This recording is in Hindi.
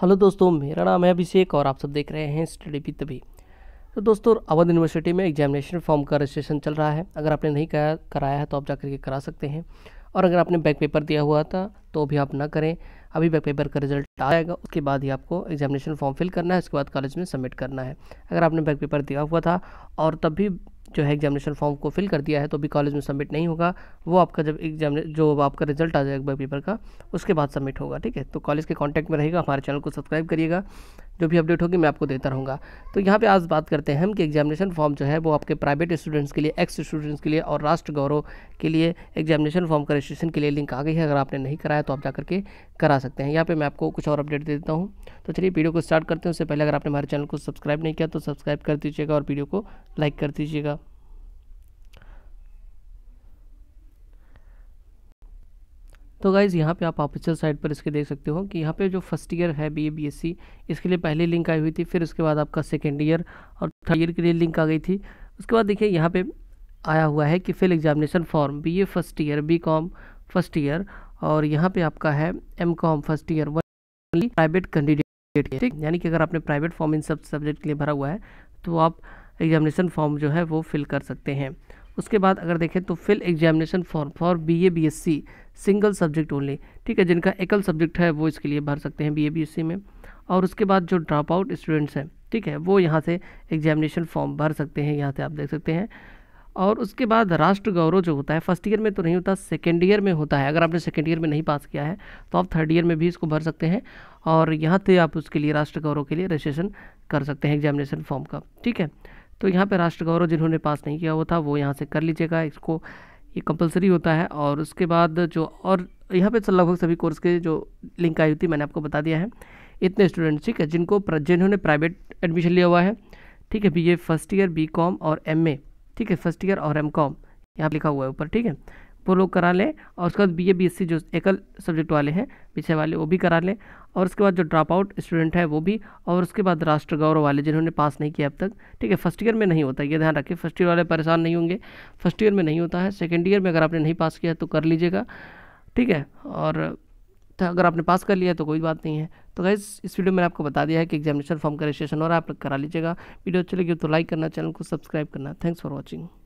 हेलो दोस्तों मेरा नाम है अभिषेक और आप सब देख रहे हैं स्टडी पी तभी तो दोस्तों अवध यूनिवर्सिटी में एग्जामिनेशन फॉर्म का रजिस्ट्रेशन चल रहा है अगर आपने नहीं कराया कराया है तो आप जा करके करा सकते हैं और अगर आपने बैक पेपर दिया हुआ था तो भी आप ना करें अभी बैक पेपर का रिजल्ट आएगा उसके बाद ही आपको एग्जामिनेशन फॉर्म फिल करना है उसके बाद कॉलेज में सबमिट करना है अगर आपने बैक पेपर दिया हुआ था और तब भी जो है एग्जामिनेशन फॉर्म को फिल कर दिया है तो भी कॉलेज में सबमिट नहीं होगा वो आपका जब एग्जाम जो आपका रिजल्ट आ जाएगा पेपर का उसके बाद सबमिट होगा ठीक है तो कॉलेज के कॉन्टैक्ट में रहेगा हमारे चैनल को सब्सक्राइब करिएगा जो भी अपडेट होगी मैं आपको देता रहूँगा तो यहाँ पे आज बात करते हैं हम कि एग्जामिनेशन फॉर्म जो है वो आपके प्राइवेट स्टूडेंट्स के लिए एक्स स्टूडेंट्स के लिए और राष्ट्र गौरव के लिए एग्जामिनेशन फॉर्म का रजिस्ट्रेशन के लिए लिंक आ गई है अगर आपने नहीं कराया तो आप जा करके करा सकते हैं यहाँ पर मैं आपको कुछ और अपडेट दे देता हूँ तो चलिए वीडियो को स्टार्ट करते हैं उससे पहले अगर आपने हमारे चैनल को सब्सक्राइब नहीं किया तो सब्सक्राइब कर दीजिएगा और वीडियो को लाइक कर दीजिएगा तो गाइज़ यहाँ पे आप ऑफिशियल साइट पर इसके देख सकते हो कि यहाँ पे जो फर्स्ट ईयर है B A B S C इसके लिए पहली लिंक आई हुई थी फिर उसके बाद आपका सेकेंड ईयर और थर्ड ईयर के लिए लिंक आ गई थी उसके बाद देखिए यहाँ पे आया हुआ है कि fill examination form B A first year B com first year और यहाँ पर आपका है M com first year one private candidate ठीक यानी कि अगर आपने प्राइवेट फॉर्म इन सब सब्जेक्ट के लिए भरा हुआ है तो आप एग्जामिनेशन फॉर्म जो है वो फिल कर सकते हैं उसके बाद अगर देखें तो fill examination form for B A B S C single subject only ठीक है जिनका एकल सब्जेक्ट है वो इसके लिए भर सकते हैं बी बीएससी में और उसके बाद जो ड्रॉप आउट स्टूडेंट्स हैं ठीक है वो यहाँ से एग्जामिनेशन फॉर्म भर सकते हैं यहाँ से आप देख सकते हैं और उसके बाद राष्ट्र गौरव जो होता है फर्स्ट ईयर में तो नहीं होता सेकेंड ईयर में होता है अगर आपने सेकेंड ईयर में नहीं पास किया है तो आप थर्ड ईयर में भी इसको भर सकते हैं और यहाँ से आप उसके लिए राष्ट्र गौरव के लिए रजिस्ट्रेशन कर सकते हैं एग्जामिनेशन फॉर्म का ठीक है तो यहाँ पर राष्ट्र गौरव जिन्होंने पास नहीं किया हुआ था वो यहाँ से कर लीजिएगा इसको ये कंपलसरी होता है और उसके बाद जो और यहाँ पे लगभग सभी कोर्स के जो लिंक आई थी मैंने आपको बता दिया है इतने स्टूडेंट्स ठीक है जिनको जिन्होंने प्राइवेट एडमिशन लिया हुआ है ठीक है B A first year B com और एम ए ठीक है फर्स्ट ईयर और एम कॉम यहाँ लिखा हुआ है ऊपर ठीक है वो लोग करा लें और उसके बाद B A B S C जो एकल सब्जेक्ट वाले हैं पीछे वाले वो भी करा लें और उसके बाद जो ड्रॉप आउट स्टूडेंट है वो भी और उसके बाद राष्ट्र गौरव वाले जिन्होंने पास नहीं किया अब तक ठीक है फर्स्ट ईयर में नहीं होता ये ध्यान रखिए फर्स्ट ईयर वाले परेशान नहीं होंगे फर्स्ट ईयर में नहीं होता है सेकेंड ईयर में अगर आपने नहीं पास किया तो कर लीजिएगा ठीक है और तो अगर आपने पास कर लिया तो कोई बात नहीं है तो गाइज इस वीडियो में आपको बता दिया है कि एग्जामिनेशन फॉर्म का रजिस्ट्रेशन और आप करा लीजिएगा वीडियो अच्छी लगी तो लाइक करना चैनल को सब्सक्राइब करना थैंक्स फॉर वॉचिंग